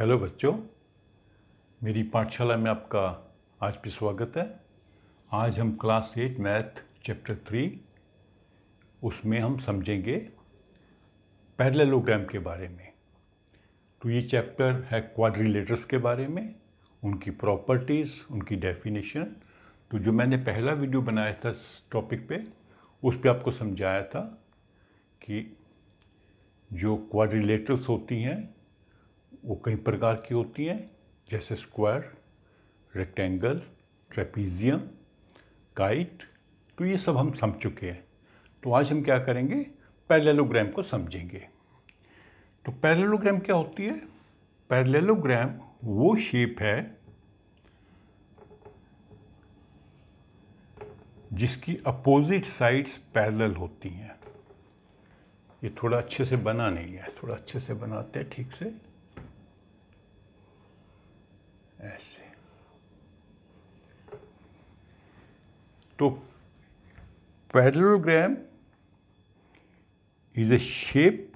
hello बच्चों मेरी पाठशाला में आपका आज भी स्वागत है आज हम class eight math chapter three उसमें हम समझेंगे पैरेललोग्राम के बारे में तो ये चैप्टर है क्वाड्रिलेटर्स के बारे में उनकी प्रॉपर्टीज़ उनकी डेफिनेशन तो जो मैंने पहला वीडियो बनाया था इस टॉपिक पे उस पर आपको समझाया था कि जो क्वाड्रिलेटर्स होती हैं वो कई प्रकार की होती हैं जैसे स्क्वायर रेक्टेंगल ट्रेपीजियम काइट तो ये सब हम समझ चुके हैं तो आज हम क्या करेंगे पैरेललोग्राम को समझेंगे तो पैरेललोग्राम क्या होती है पैरेललोग्राम वो शेप है जिसकी अपोजिट साइड्स पैरेलल होती हैं ये थोड़ा अच्छे से बना नहीं है थोड़ा अच्छे से बनाते हैं ठीक से तो parallelogram is a shape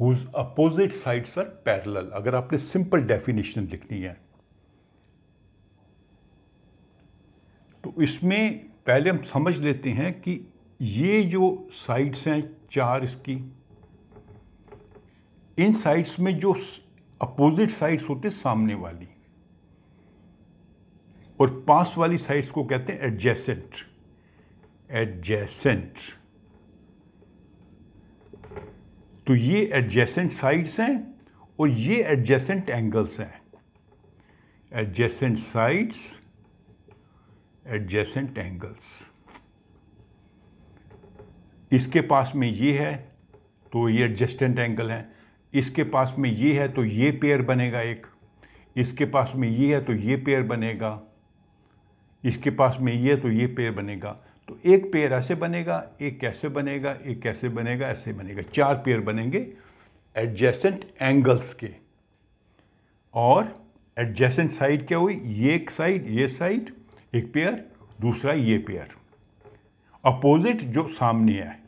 whose opposite sides are parallel अगर आपने सिंपल डेफिनेशन लिखनी है तो इसमें पहले हम समझ लेते हैं कि ये जो साइड्स हैं चार इसकी इन साइड्स में जो अपोजिट साइड्स होते सामने वाली और पास वाली साइड्स को कहते हैं एडजेसेंट एडजेसेंट तो ये एडजेसेंट साइड्स हैं और ये एडजेसेंट एंगल्स हैं एडजेसेंट साइड्स एडजेसेंट एंगल्स इसके पास में ये है तो ये एडजस्टेंट एंगल है इसके पास में ये है तो ये पेयर बनेगा एक इसके पास में ये है तो ये पेयर बनेगा इसके पास में ये तो ये पेयर बनेगा तो एक पेयर ऐसे बनेगा एक कैसे बनेगा एक कैसे बनेगा ऐसे बनेगा चार पेयर बनेंगे एडजेसेंट एंगल्स के और एडजेसेंट साइड क्या हुई ये एक साइड ये साइड एक पेयर दूसरा ये पेयर अपोजिट जो सामने है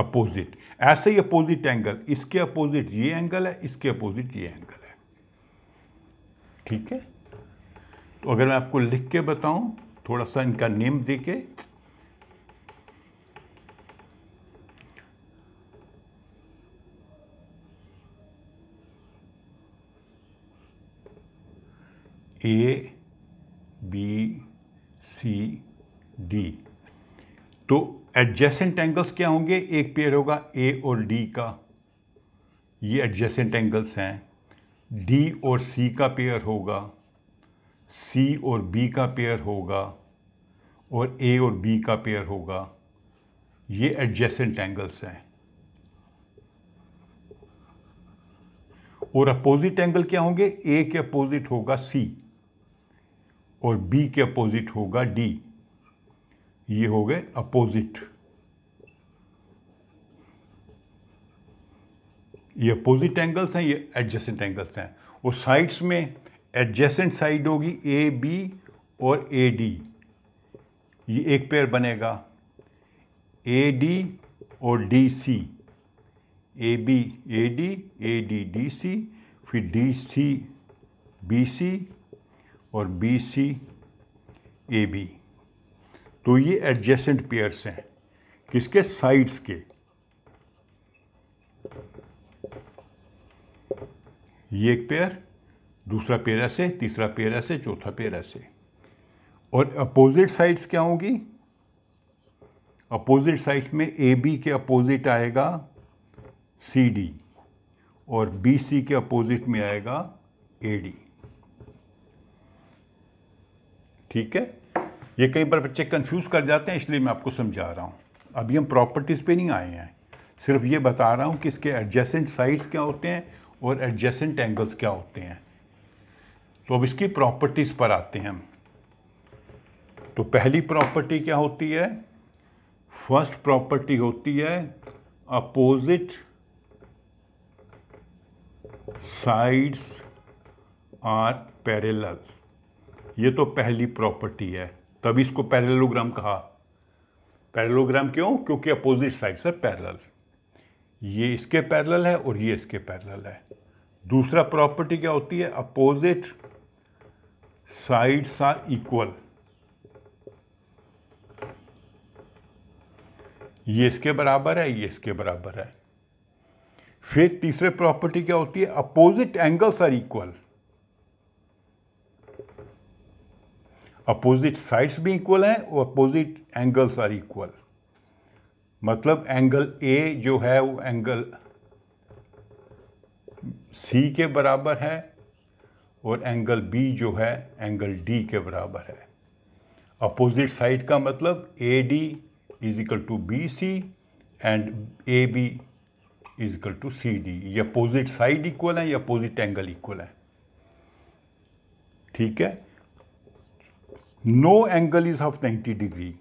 अपोजिट ऐसे ही अपोजिट एंगल इसके अपोजिट ये एंगल है इसके अपोजिट ये एंगल है ठीक है तो अगर मैं आपको लिख के बताऊं थोड़ा सा इनका नेम दे के ए बी सी डी तो एडजेसेंट एंगल्स क्या होंगे एक पेयर होगा ए और डी का ये एडजेसेंट एंगल्स हैं डी और सी का पेयर होगा सी और बी का पेयर होगा और ए और बी का पेयर होगा ये एडजेसेंट एंगल्स हैं और अपोजिट एंगल क्या होंगे ए के अपोजिट होगा सी और बी के अपोजिट होगा डी ये हो गए अपोजिट ये अपोजिट एंगल्स हैं ये एडजेसेंट एंगल्स हैं और साइड्स में एडजेसेंट साइड होगी ए बी और ए डी ये एक पेयर बनेगा ए डी और D C A B A D A D D C फिर डी सी बी सी और बी सी ए बी तो ये एडजेसेंट पेयर्स हैं किसके साइड्स के ये एक पेयर दूसरा पेयर ऐसे तीसरा पेयर ऐसे चौथा पेयर ऐसे और अपोजिट साइड्स क्या होंगी अपोजिट साइड में ए बी के अपोजिट आएगा सी डी और बी सी के अपोजिट में आएगा ए डी ठीक है ये कई बार बच्चे कंफ्यूज कर जाते हैं इसलिए मैं आपको समझा रहा हूँ अभी हम प्रॉपर्टीज़ पे नहीं आए हैं सिर्फ ये बता रहा हूँ कि इसके एडजेसेंट साइड्स क्या होते हैं और एडजेसेंट एंगल्स क्या होते हैं तो अब इसकी प्रॉपर्टीज पर आते हैं हम तो पहली प्रॉपर्टी क्या होती है फर्स्ट प्रॉपर्टी होती है अपोजिट साइड्स आर पैरेलल ये तो पहली प्रॉपर्टी है तभी इसको पैरेलोग्राम कहा पैरेलोग्राम क्यों क्योंकि अपोजिट साइड से पैरेलल ये इसके पैरेलल है और ये इसके पैरेलल है दूसरा प्रॉपर्टी क्या होती है अपोजिट sides are equal ये इसके बराबर है ये इसके बराबर है फिर तीसरे प्रॉपर्टी क्या होती है opposite angles are equal opposite sides भी इक्वल हैं और अपोजिट एंगल्स आर इक्वल मतलब एंगल ए जो है वो एंगल सी के बराबर है और एंगल बी जो है एंगल डी के बराबर है अपोजिट साइड का मतलब A D is equal to B C and A B is equal to C D ये अपोजिट साइड इक्वल है या अपोजिट एंगल इक्वल है ठीक है no angle is of ninety degree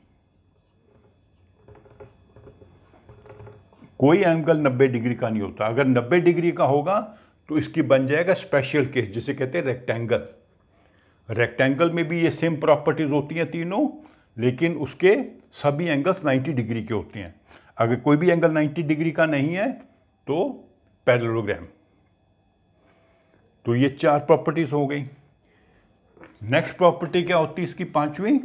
कोई एंगल 90 डिग्री का नहीं होता अगर 90 डिग्री का होगा तो इसकी बन जाएगा स्पेशल केस जिसे कहते हैं रेक्टेंगल रेक्टेंगल में भी ये सेम प्रॉपर्टीज़ होती हैं तीनों लेकिन उसके सभी एंगल्स 90 डिग्री के होते हैं अगर कोई भी एंगल 90 डिग्री का नहीं है तो पैरेललोग्राम तो ये चार प्रॉपर्टीज़ हो गई नेक्स्ट प्रॉपर्टी क्या होती है इसकी पांचवी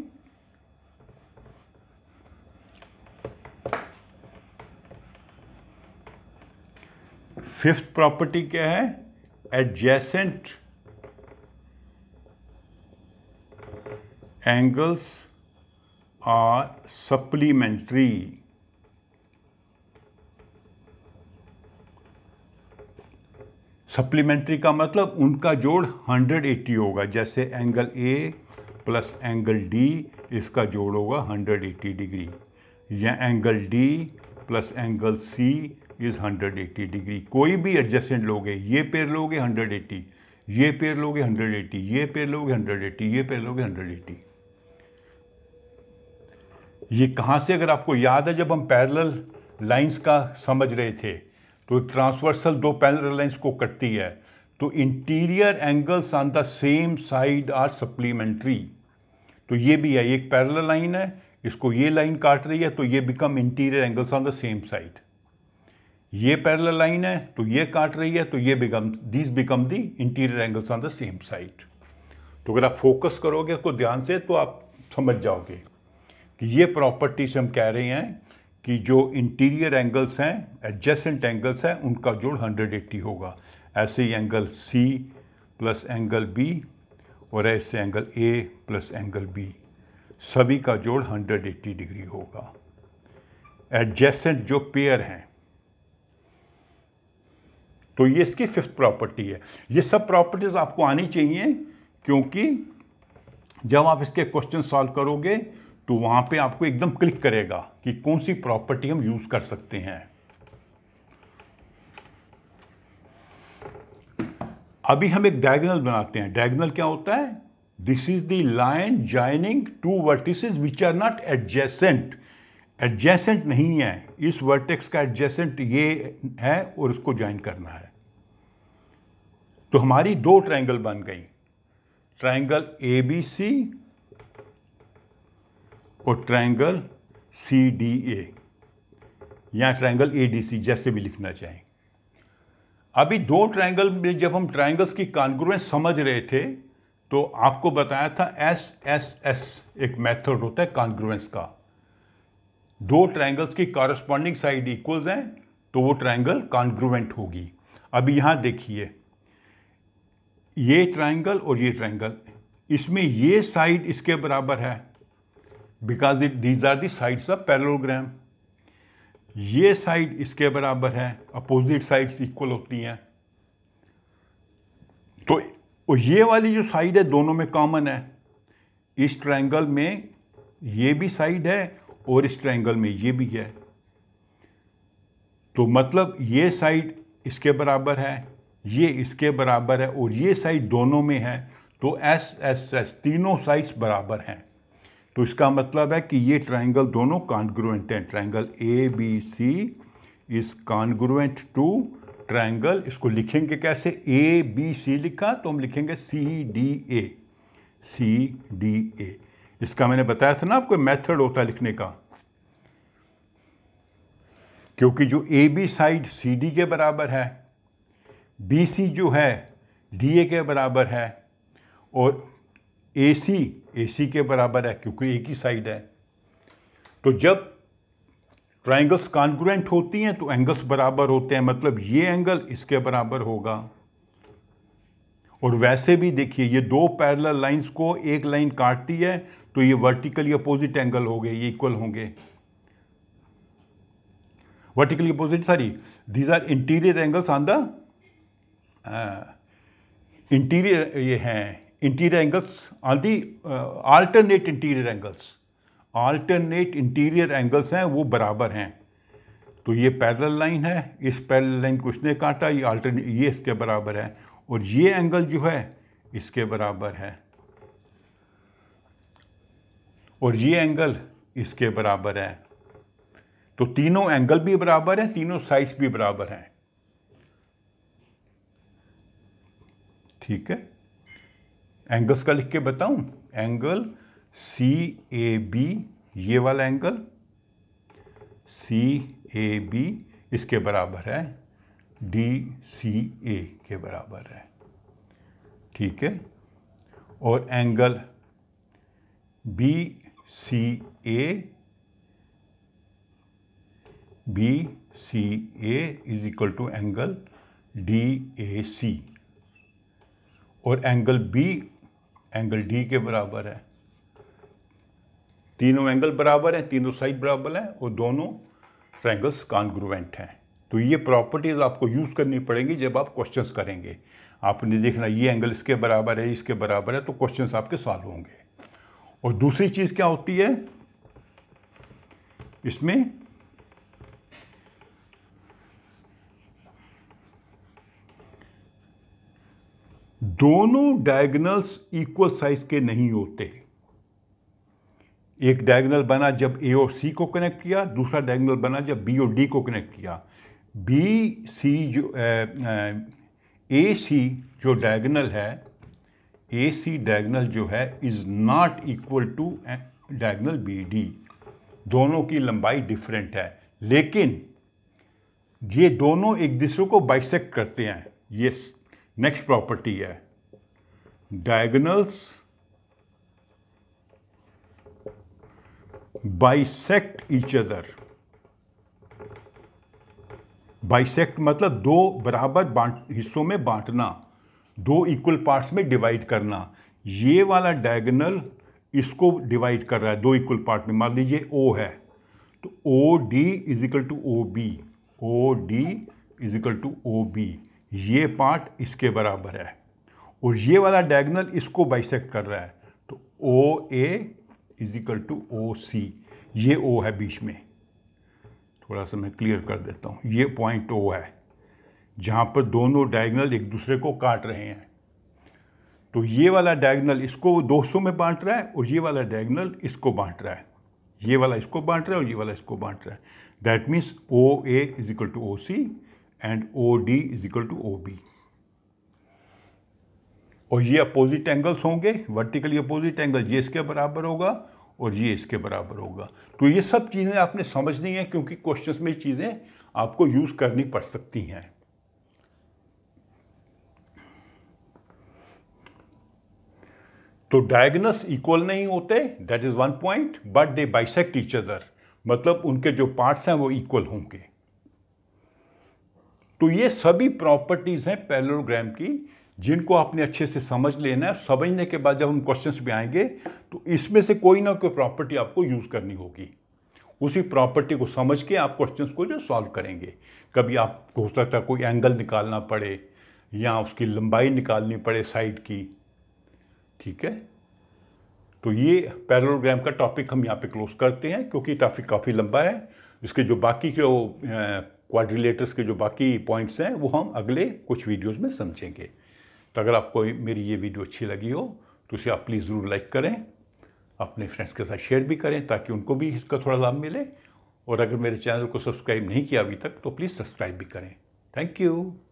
फिफ्थ प्रॉपर्टी क्या है adjacent angles are supplementary supplementary का मतलब उनका जोड़ 180 होगा जैसे angle A plus angle D इसका जोड़ होगा 180 डिग्री या angle D plus angle C is hundred eighty degree कोई भी एडजस्टेंट लोगे ये पेयर लोगे हंड्रेड एट्टी ये पेड़ लोगे हंड्रेड एट्टी ये पेड़ लोगे हंड्रेड एट्टी ये पेड़ लोगे हंड्रेड एट्टी ये कहाँ से अगर आपको याद है जब हम पैरेलल लाइंस का समझ रहे थे तो एक ट्रांसवर्सल दो पैरेलल लाइंस को कटती है तो interior angles on the same side are supplementary तो ये भी है एक पैरेलल लाइन है इसको ये लाइन काट रही है तो ये become interior angles on the same side ये पैरल लाइन है तो ये काट रही है तो ये become this become the interior angles on the same side तो अगर आप फोकस करोगे उसको ध्यान से तो आप समझ जाओगे कि ये प्रॉपर्टी से हम कह रहे हैं कि जो इंटीरियर एंगल्स हैं एडजेसेंट एंगल्स हैं उनका जोड़ 180 होगा ऐसे ही angle C plus angle B और ऐसे angle A plus angle B सभी का जोड़ 180 डिग्री होगा एडजेसेंट जो पेयर हैं तो ये इसकी फिफ्थ प्रॉपर्टी है ये सब प्रॉपर्टीज़ आपको आनी चाहिए क्योंकि जब आप इसके क्वेश्चन सॉल्व करोगे तो वहाँ पे आपको एकदम क्लिक करेगा कि कौन सी प्रॉपर्टी हम यूज़ कर सकते हैं अभी हम एक डायगोनल बनाते हैं डायगोनल क्या होता है this is the line joining two vertices which are not adjacent adjacent नहीं है इस वर्टेक्स का एडजेसेंट ये है और इसको ज्वाइन करना है तो हमारी दो ट्रायंगल बन गई ट्रायंगल ए बी सी और ट्रायंगल सी डी ए या ट्रायंगल ए डी सी जैसे भी लिखना चाहें अभी दो ट्रायंगल में जब हम ट्रायंगल्स की कॉन्ग्रुएंस समझ रहे थे तो आपको बताया था एस एस एस एक मेथड होता है कॉन्ग्रुएंस का दो ट्रायंगल्स की कॉरस्पॉन्डिंग साइड इक्वल्स हैं तो वो ट्रायंगल कॉन्ग्रुवेंट होगी अब यहाँ देखिए ये ट्रायंगल और ये ट्रायंगल इसमें ये साइड इसके बराबर है because it these are the of parallelogram ये साइड इसके बराबर है अपोजिट साइड्स इक्वल होती हैं तो ये वाली जो साइड है दोनों में कॉमन है इस ट्रायंगल में ये भी साइड है और इस ट्रायंगल में ये भी है तो मतलब ये साइड इसके बराबर है ये इसके बराबर है और ये साइड दोनों में है तो एस एस एस तीनों साइड्स बराबर हैं तो इसका मतलब है कि ये ट्रायंगल दोनों कॉन्ग्रुएंट हैं triangle A B C is congruent to triangle इसको लिखेंगे कैसे ए बी सी लिखा तो हम लिखेंगे C D A C D A इसका मैंने बताया था ना आपको मेथड होता है लिखने का क्योंकि जो A B side C D के बराबर है बी सी जो है डी ए के बराबर है और ए सी ए सी के बराबर है क्योंकि एक ही साइड है तो जब ट्राइंगल्स कॉन्ग्रुएंट होती हैं तो एंगल्स बराबर होते हैं मतलब ये एंगल इसके बराबर होगा और वैसे भी देखिए ये दो पैरेलल लाइंस को एक लाइन काटती है तो ये वर्टिकली अपोजिट एंगल हो गए ये इक्वल होंगे vertically opposite sorry these are interior angles on the interior ये हैं interior angles on the alternate interior angles alternate interior angles हैं वो बराबर हैं तो ये पैरल लाइन है इस पैरल लाइन को उसने काटा ये आल्टरनेट ये इसके बराबर है और ये एंगल जो है इसके बराबर है और ये एंगल इसके बराबर है तो तीनों एंगल भी बराबर हैं तीनों साइज भी बराबर हैं ठीक है एंगल्स का लिख के बताऊं एंगल सी ए बी ये वाला एंगल सी ए बी इसके बराबर है डी सी ए के बराबर है ठीक है और angle B C A B C A is equal to angle D A C और एंगल बी एंगल डी के बराबर है तीनों एंगल बराबर हैं तीनों साइड बराबर हैं और दोनों ट्रैंगल्स कॉन्ग्रुवेंट हैं तो ये प्रॉपर्टीज़ आपको यूज़ करनी पड़ेंगी जब आप क्वेश्चंस करेंगे आपने देखना ये एंगल इसके बराबर है इसके बराबर है तो क्वेश्चंस आपके सॉल्व होंगे और दूसरी चीज़ क्या होती है इसमें दोनों डायगनल्स इक्वल साइज के नहीं होते एक डायगनल बना जब ए और सी को कनेक्ट किया दूसरा डायगनल बना जब बी और डी को कनेक्ट किया बी सी जो ए सी जो डायगनल है ए सी डायगनल जो है is not equal to diagonal B D दोनों की लंबाई डिफरेंट है लेकिन ये दोनों एक दूसरे को बाइसेक्ट करते हैं ये नेक्स्ट प्रॉपर्टी है diagonals bisect each other bisect मतलब दो बराबर हिस्सों में बांटना दो इक्वल पार्ट्स में डिवाइड करना ये वाला डायगनल इसको डिवाइड कर रहा है दो इक्वल पार्ट में मान लीजिए ओ है तो O D is equal to O B O D is equal to O B ये पार्ट इसके बराबर है और ये वाला डायगनल इसको बाइसेक्ट कर रहा है तो O A is equal to O C ये ओ है बीच में थोड़ा सा मैं क्लियर कर देता हूँ ये पॉइंट ओ है जहाँ पर दोनों डायगनल एक दूसरे को काट रहे हैं तो ये वाला डायगनल इसको वो सौ में बांट रहा है और ये वाला डायगनल इसको बांट रहा है ये वाला इसको बांट रहा है और ये वाला इसको बांट रहा है that means O A is equal to O C and O D is equal to O B और ये अपोजिट एंगल्स होंगे वर्टिकली अपोजिट एंगल ये इसके बराबर होगा और ये इसके बराबर होगा तो ये सब चीज़ें आपने समझनी है क्योंकि क्वेश्चन में चीज़ें आपको यूज़ करनी पड़ सकती हैं तो डायगनस इक्वल नहीं होते that is one point but they bisect each other मतलब उनके जो पार्ट्स हैं वो इक्वल होंगे तो ये सभी प्रॉपर्टीज़ हैं पैलोग्राम की जिनको आपने अच्छे से समझ लेना है समझने के बाद जब हम क्वेश्चंस भी आएंगे तो इसमें से कोई ना कोई प्रॉपर्टी आपको यूज़ करनी होगी उसी प्रॉपर्टी को समझ के आप क्वेश्चंस को जो सॉल्व करेंगे कभी आपको हो सकता है कोई एंगल निकालना पड़े या उसकी लंबाई निकालनी पड़े साइड की ठीक है तो ये पैरलोग्राम का टॉपिक हम यहाँ पे क्लोज करते हैं क्योंकि टॉपिक काफ़ी लंबा है इसके जो बाकी जो क्वाड्रिलेटर्स के जो बाकी पॉइंट्स हैं वो हम अगले कुछ वीडियोस में समझेंगे तो अगर आपको मेरी ये वीडियो अच्छी लगी हो तो इसे आप प्लीज़ ज़रूर लाइक करें अपने फ्रेंड्स के साथ शेयर भी करें ताकि उनको भी इसका थोड़ा लाभ मिले और अगर मेरे चैनल को सब्सक्राइब नहीं किया अभी तक तो प्लीज़ सब्सक्राइब भी करें थैंक यू